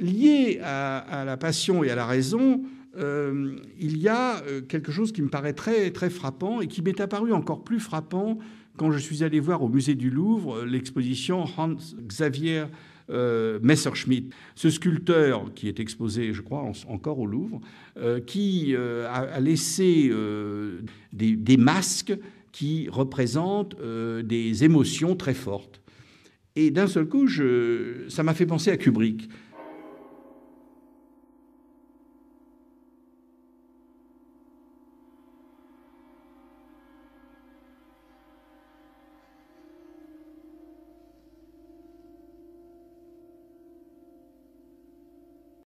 lié à, la passion et à la raison, euh, il y a euh, quelque chose qui me paraît très, frappant et qui m'est apparu encore plus frappant quand je suis allé voir au musée du Louvre euh, l'exposition Hans Xavier Messerschmidt. ce sculpteur qui est exposé, je crois, encore au Louvre, qui a, laissé des, masques qui représentent des émotions très fortes. Et d'un seul coup, ça m'a fait penser à Kubrick.